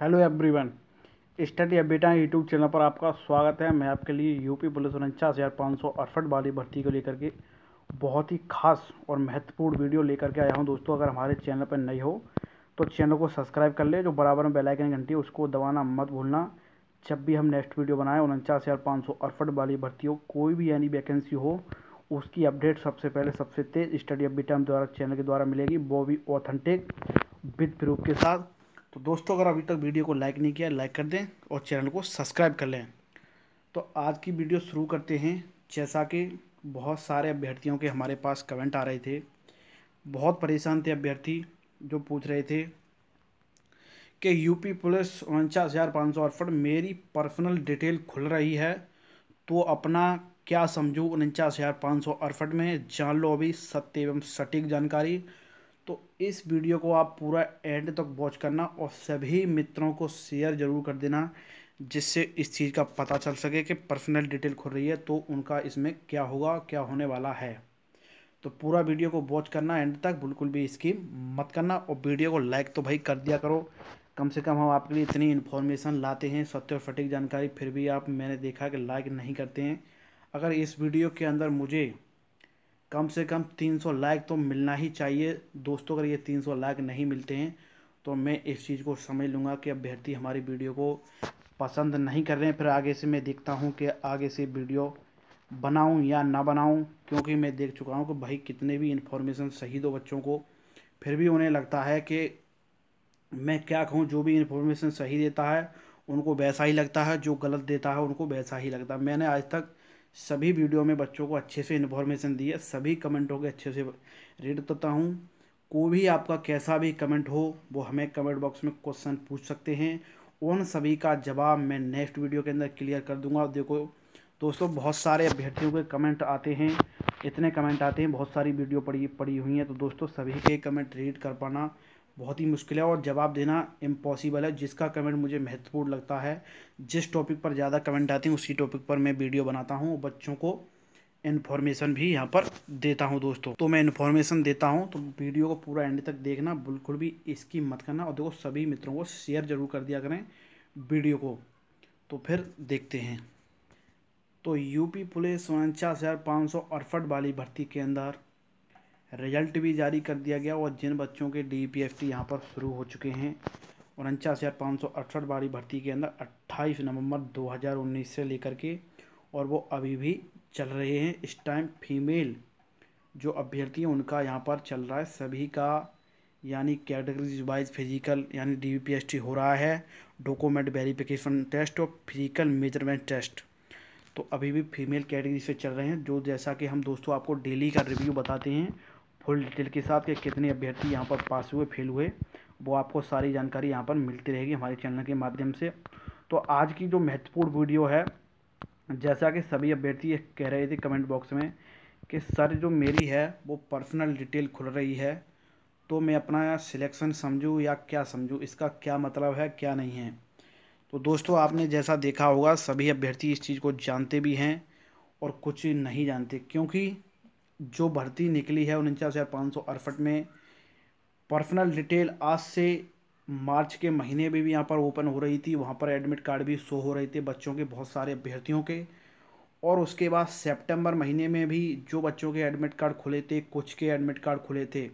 hello everyone study अबेटा YouTube channel पर आपका स्वागत है मैं आपके लिए यूपी पुलिस उनचास हज़ार पाँच सौ अड़सठ वाली भर्ती को लेकर के बहुत ही खास और महत्वपूर्ण वीडियो लेकर के आया हूं दोस्तों अगर हमारे चैनल पर नई हो तो चैनल को सब्सक्राइब कर ले जो बराबर में बेलाइकन घंटी उसको दबाना मत भूलना जब भी हम नेक्स्ट वीडियो बनाएँ उनचास हज़ार पाँच सौ अड़सठ वाली भर्ती हो कोई भी यानी वैकेंसी हो उसकी अपडेट सबसे पहले सबसे तेज़ स्टडी अपडेटा द्वारा चैनल के द्वारा मिलेगी वो भी ऑथेंटिक विद प्रूफ के साथ तो दोस्तों अगर अभी तक वीडियो को लाइक नहीं किया लाइक कर दें और चैनल को सब्सक्राइब कर लें तो आज की वीडियो शुरू करते हैं जैसा कि बहुत सारे अभ्यर्थियों के हमारे पास कमेंट आ रहे थे बहुत परेशान थे अभ्यर्थी जो पूछ रहे थे कि यूपी पुलिस उनचास हज़ार पाँच सौ अड़सठ मेरी पर्सनल डिटेल खुल रही है तो अपना क्या समझूँ उनचास हज़ार पाँच सौ अड़सठ में जान लो अभी सत्य एवं सटीक जानकारी तो इस वीडियो को आप पूरा एंड तक वॉच करना और सभी मित्रों को शेयर ज़रूर कर देना जिससे इस चीज़ का पता चल सके कि पर्सनल डिटेल खुल रही है तो उनका इसमें क्या होगा क्या होने वाला है तो पूरा वीडियो को वॉच करना एंड तक बिल्कुल भी इसकी मत करना और वीडियो को लाइक तो भाई कर दिया करो कम से कम हम आपके लिए इतनी इन्फॉर्मेशन लाते हैं सत्य और सटीक जानकारी फिर भी आप मैंने देखा कि लाइक नहीं करते हैं अगर इस वीडियो के अंदर मुझे कम से कम 300 लाइक तो मिलना ही चाहिए दोस्तों अगर ये 300 लाइक नहीं मिलते हैं तो मैं इस चीज़ को समझ लूँगा कि अभ्यर्थी हमारी वीडियो को पसंद नहीं कर रहे हैं फिर आगे से मैं देखता हूँ कि आगे से वीडियो बनाऊँ या ना बनाऊँ क्योंकि मैं देख चुका हूँ कि भाई कितने भी इन्फॉर्मेशन सही दो बच्चों को फिर भी उन्हें लगता है कि मैं क्या कहूँ जो भी इन्फॉर्मेशन सही देता है उनको वैसा ही लगता है जो गलत देता है उनको वैसा ही लगता है मैंने आज तक सभी वीडियो में बच्चों को अच्छे से इन्फॉर्मेशन दी है सभी कमेंटों के अच्छे से रीड करता हूँ कोई भी आपका कैसा भी कमेंट हो वो हमें कमेंट बॉक्स में क्वेश्चन पूछ सकते हैं उन सभी का जवाब मैं नेक्स्ट वीडियो के अंदर क्लियर कर दूंगा देखो दोस्तों बहुत सारे अभ्यर्थियों के कमेंट आते हैं इतने कमेंट आते हैं बहुत सारी वीडियो पड़ी पड़ी हुई हैं तो दोस्तों सभी के कमेंट रीड कर पाना बहुत ही मुश्किल है और जवाब देना इम्पॉसिबल है जिसका कमेंट मुझे महत्वपूर्ण लगता है जिस टॉपिक पर ज़्यादा कमेंट आते हैं उसी टॉपिक पर मैं वीडियो बनाता हूँ बच्चों को इन्फॉर्मेशन भी यहाँ पर देता हूँ दोस्तों तो मैं इन्फॉर्मेशन देता हूँ तो वीडियो को पूरा एंड तक देखना बिल्कुल भी इसकी मत करना और देखो सभी मित्रों को शेयर जरूर कर दिया करें वीडियो को तो फिर देखते हैं तो यूपी पुलिस उनचास हज़ार पाँच सौ अड़सठ वाली भर्ती के अंदर रिजल्ट भी जारी कर दिया गया और जिन बच्चों के डी पी एफ टी यहाँ पर शुरू हो चुके हैं उनचास हज़ार पाँच सौ अड़सठ बारी भर्ती के अंदर अट्ठाईस नवंबर 2019 से लेकर के और वो अभी भी चल रहे हैं इस टाइम फीमेल जो अभ्यर्थी हैं उनका यहाँ पर चल रहा है सभी का यानी कैटेगरीज वाइज फिजिकल यानी डी पी एस टी हो रहा है डॉक्यूमेंट वेरिफिकेशन टेस्ट और फिजिकल मेजरमेंट टेस्ट तो अभी भी फीमेल कैटेगरी से चल रहे हैं जो जैसा कि हम दोस्तों आपको डेली का रिव्यू बताते हैं फुल डिटेल के साथ कि कितने अभ्यर्थी यहाँ पर पास हुए फेल हुए वो आपको सारी जानकारी यहाँ पर मिलती रहेगी हमारे चैनल के माध्यम से तो आज की जो महत्वपूर्ण वीडियो है जैसा कि सभी अभ्यर्थी कह रहे थे कमेंट बॉक्स में कि सर जो मेरी है वो पर्सनल डिटेल खुल रही है तो मैं अपना सिलेक्शन समझूँ या क्या समझूँ इसका क्या मतलब है क्या नहीं है तो दोस्तों आपने जैसा देखा होगा सभी अभ्यर्थी इस चीज़ को जानते भी हैं और कुछ नहीं जानते क्योंकि जो भर्ती निकली है उनचास हज़ार पाँच सौ अड़सठ में पर्सनल डिटेल आज से मार्च के महीने में भी यहाँ पर ओपन हो रही थी वहाँ पर एडमिट कार्ड भी शो हो रहे थे बच्चों के बहुत सारे अभ्यर्थियों के और उसके बाद सितंबर महीने में भी जो बच्चों के एडमिट कार्ड खुले थे कुछ के एडमिट कार्ड खुले थे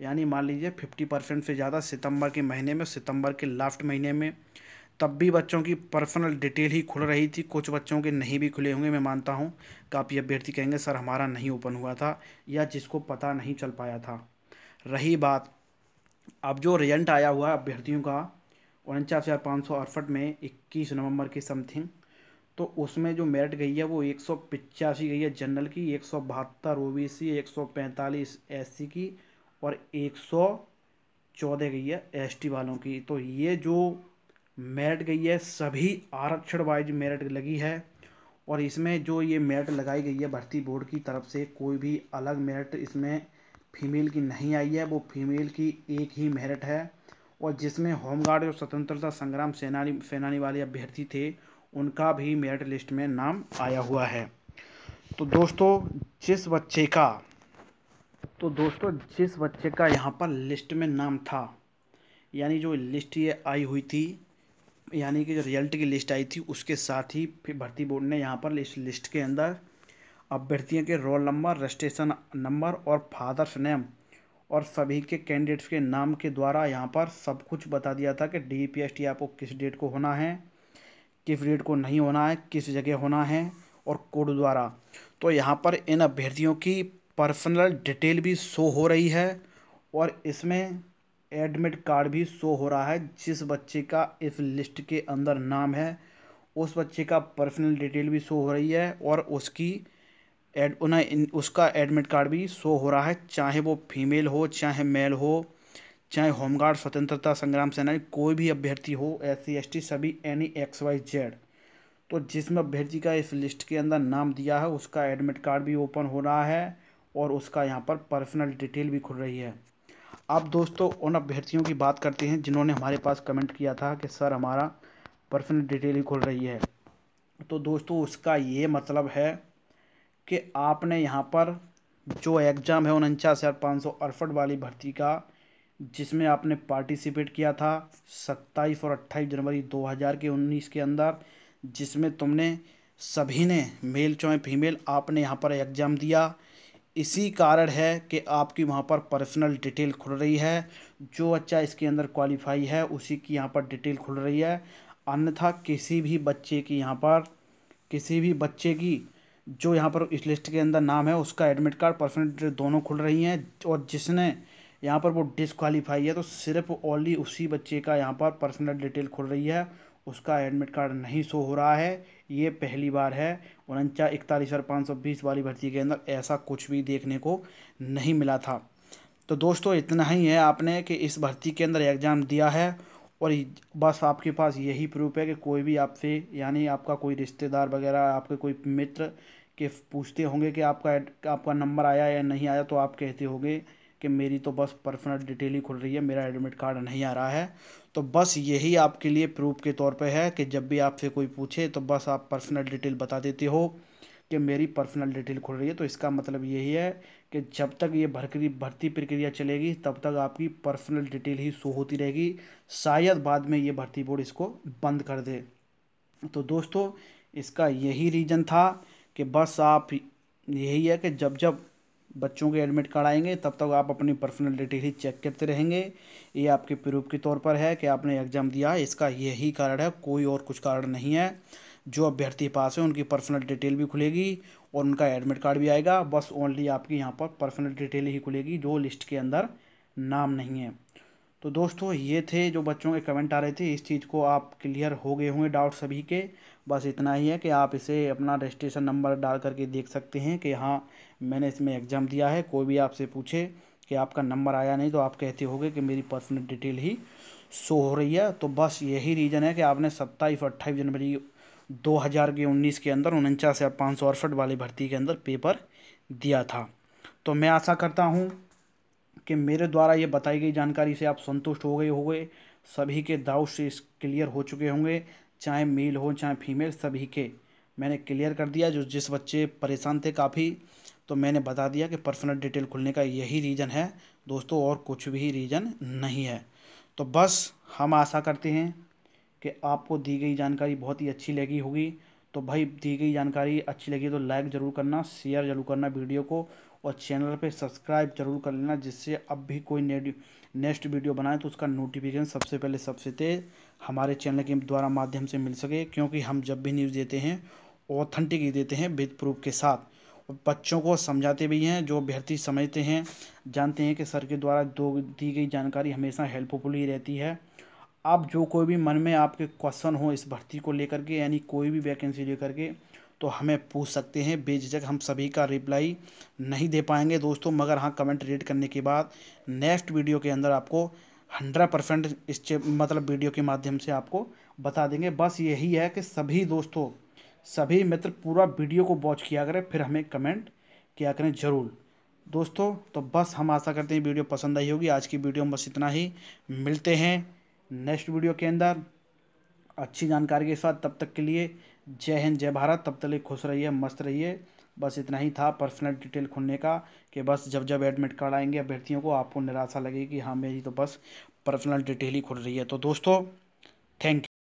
यानी मान लीजिए फिफ्टी परसेंट से ज़्यादा सितंबर के महीने में सितंबर के लास्ट महीने में तब भी बच्चों की पर्सनल डिटेल ही खुल रही थी कुछ बच्चों के नहीं भी खुले होंगे मैं मानता हूँ काफ़ी अभ्यर्थी कहेंगे सर हमारा नहीं ओपन हुआ था या जिसको पता नहीं चल पाया था रही बात अब जो रिजल्ट आया हुआ अभ्यर्थियों का उनचास हज़ार पाँच सौ अड़सठ में इक्कीस नवंबर के समथिंग तो उसमें जो मेरिट गई है वो एक सौ पिचासी गई है जनरल की एक सौ बहत्तर ओ बी सी एक सौ पैंतालीस एस सी की और एक सौ चौदह गई है एस टी वालों की तो ये जो मेरिट गई है सभी आरक्षण वाइज मेरिट लगी है और इसमें जो ये मेरिट लगाई गई है भर्ती बोर्ड की तरफ से कोई भी अलग मेरिट इसमें फीमेल की नहीं आई है वो फीमेल की एक ही मेरिट है और जिसमें होमगार्ड और स्वतंत्रता संग्राम सेनानी सेनानी वाले अभ्यर्थी थे उनका भी मेरिट लिस्ट में नाम आया हुआ है तो दोस्तों जिस बच्चे का तो दोस्तों जिस बच्चे का यहाँ पर लिस्ट में नाम था यानी जो लिस्ट ये आई हुई थी यानी कि जो रिजल्ट की लिस्ट आई थी उसके साथ ही फिर भर्ती बोर्ड ने यहाँ पर इस लिस्ट के अंदर अभ्यर्थियों के रोल नंबर रजिस्ट्रेशन नंबर और फादर्स नेम और सभी के कैंडिडेट्स के नाम के द्वारा यहाँ पर सब कुछ बता दिया था कि डी पी एस टी आपको किस डेट को होना है किस डेट को नहीं होना है किस जगह होना है और कोड द्वारा तो यहाँ पर इन अभ्यर्थियों की पर्सनल डिटेल भी शो हो रही है और इसमें एडमिट कार्ड भी शो हो रहा है जिस बच्चे का इस लिस्ट के अंदर नाम है उस बच्चे का पर्सनल डिटेल भी शो हो रही है और उसकी एड उन्हें उसका एडमिट कार्ड भी शो हो रहा है चाहे वो फीमेल हो चाहे मेल हो चाहे होमगार्ड स्वतंत्रता संग्राम सेनानी कोई भी अभ्यर्थी हो एस सी एस टी सभी एनी एक्स वाई जेड तो जिसमें अभ्यर्थी का इस लिस्ट के अंदर नाम दिया है उसका एडमिट कार्ड भी ओपन हो रहा है और उसका यहाँ पर पर्सनल डिटेल भी खुल रही है अब दोस्तों उन अभ्यर्थियों की बात करते हैं जिन्होंने हमारे पास कमेंट किया था कि सर हमारा पर्सनल डिटेल ही खुल रही है तो दोस्तों उसका ये मतलब है कि आपने यहाँ पर जो एग्ज़ाम है उनचास हज़ार पाँच सौ अड़सठ वाली भर्ती का जिसमें आपने पार्टिसिपेट किया था सत्ताईस और अट्ठाईस जनवरी दो हज़ार के उन्नीस के अंदर जिसमें तुमने सभी ने मेल चाहे फीमेल आपने यहाँ पर एग्ज़ाम दिया इसी कारण है कि आपकी वहाँ पर पर्सनल डिटेल खुल रही है जो बच्चा इसके अंदर क्वालिफाई है उसी की यहाँ पर डिटेल खुल रही है अन्यथा किसी भी बच्चे की यहाँ पर किसी भी बच्चे की जो यहाँ पर इस लिस्ट के अंदर नाम है उसका एडमिट कार्ड पर्सनल डिटेल दोनों खुल रही हैं और जिसने यहाँ पर वो डिसक्वालीफाई है तो सिर्फ ओनली उसी बच्चे का यहाँ पर पर्सनल डिटेल खुल रही है उसका एडमिट कार्ड नहीं शो हो रहा है ये पहली बार है उनचा इकतालीस हज़ार पाँच सौ बीस वाली भर्ती के अंदर ऐसा कुछ भी देखने को नहीं मिला था तो दोस्तों इतना ही है आपने कि इस भर्ती के अंदर एग्ज़ाम दिया है और बस आपके पास यही प्रूफ है कि कोई भी आपसे यानी आपका कोई रिश्तेदार वगैरह आपके कोई मित्र के पूछते होंगे कि आपका आपका नंबर आया या नहीं आया तो आप कहते होंगे कि मेरी तो बस पर्सनल डिटेल ही खुल रही है मेरा एडमिट कार्ड नहीं आ रहा है तो बस यही आपके लिए प्रूफ के तौर पे है कि जब भी आपसे कोई पूछे तो बस आप पर्सनल डिटेल बता देते हो कि मेरी पर्सनल डिटेल खुल रही है तो इसका मतलब यही है कि जब तक ये भर्ती भर्ती प्रक्रिया चलेगी तब तक आपकी पर्सनल डिटेल ही शो होती रहेगी शायद बाद में ये भर्ती बोर्ड इसको बंद कर दे तो दोस्तों इसका यही रीज़न था कि बस आप यही है कि जब जब बच्चों के एडमिट कार्ड आएंगे तब तक आप अपनी पर्सनल डिटेल ही चेक करते रहेंगे ये आपके प्रूफ के तौर पर है कि आपने एग्ज़ाम दिया इसका यही कारण है कोई और कुछ कारण नहीं है जो अभ्यर्थी पास है उनकी पर्सनल डिटेल भी खुलेगी और उनका एडमिट कार्ड भी आएगा बस ओनली आपकी यहाँ पर पर्सनल डिटेल ही खुलेगी जो लिस्ट के अंदर नाम नहीं है तो दोस्तों ये थे जो बच्चों के कमेंट आ रहे थे इस चीज़ को आप क्लियर हो गए होंगे डाउट सभी के बस इतना ही है कि आप इसे अपना रजिस्ट्रेशन नंबर डाल करके देख सकते हैं कि हाँ मैंने इसमें एग्ज़ाम दिया है कोई भी आपसे पूछे कि आपका नंबर आया नहीं तो आप कहते होगे कि मेरी पर्सनल डिटेल ही शो हो रही है तो बस यही रीज़न है कि आपने सत्ताईस अट्ठाईस जनवरी दो हज़ार के उन्नीस के अंदर उनचास या पाँच सौ अड़सठ वाली भर्ती के अंदर पेपर दिया था तो मैं आशा करता हूँ कि मेरे द्वारा ये बताई गई जानकारी से आप संतुष्ट हो गए होंगे सभी के दाव से क्लियर हो चुके होंगे चाहे मेल हो चाहे फीमेल सभी के मैंने क्लियर कर दिया जो जिस बच्चे परेशान थे काफ़ी तो मैंने बता दिया कि पर्सनल डिटेल खुलने का यही रीज़न है दोस्तों और कुछ भी रीज़न नहीं है तो बस हम आशा करते हैं कि आपको दी गई जानकारी बहुत ही अच्छी लगी होगी तो भाई दी गई जानकारी अच्छी लगी तो लाइक ज़रूर करना शेयर ज़रूर करना वीडियो को और चैनल पे सब्सक्राइब जरूर कर लेना जिससे अब भी कोई नेक्स्ट वीडियो बनाए तो उसका नोटिफिकेशन सबसे पहले सबसे तेज़ हमारे चैनल के द्वारा माध्यम से मिल सके क्योंकि हम जब भी न्यूज़ देते हैं ऑथेंटिक ही देते हैं विद प्रूफ के साथ और बच्चों को समझाते भी हैं जो अभ्यर्थी समझते हैं जानते हैं कि सर के द्वारा दो दी गई जानकारी हमेशा हेल्पफुल ही रहती है आप जो कोई भी मन में आपके क्वेश्चन हो इस भर्ती को लेकर के यानी कोई भी वैकेंसी लेकर के तो हमें पूछ सकते हैं बेझिझक हम सभी का रिप्लाई नहीं दे पाएंगे दोस्तों मगर हाँ कमेंट रीड करने के बाद नेक्स्ट वीडियो के अंदर आपको हंड्रेड परसेंट इस मतलब वीडियो के माध्यम से आपको बता देंगे बस यही है कि सभी दोस्तों सभी मित्र पूरा वीडियो को वॉच किया करें फिर हमें कमेंट किया करें ज़रूर दोस्तों तो बस हम आशा करते हैं वीडियो पसंद आई होगी आज की वीडियो में बस इतना ही मिलते हैं नेक्स्ट वीडियो के अंदर अच्छी जानकारी के साथ तब तक के लिए जय हिंद जय भारत तब तक खुश रहिए मस्त रहिए बस इतना ही था पर्सनल डिटेल खुलने का कि बस जब जब एडमिट कार्ड आएंगे अभ्यर्थियों को आपको निराशा लगेगी हाँ मेरी तो बस पर्सनल डिटेल ही खुल रही है तो दोस्तों थैंक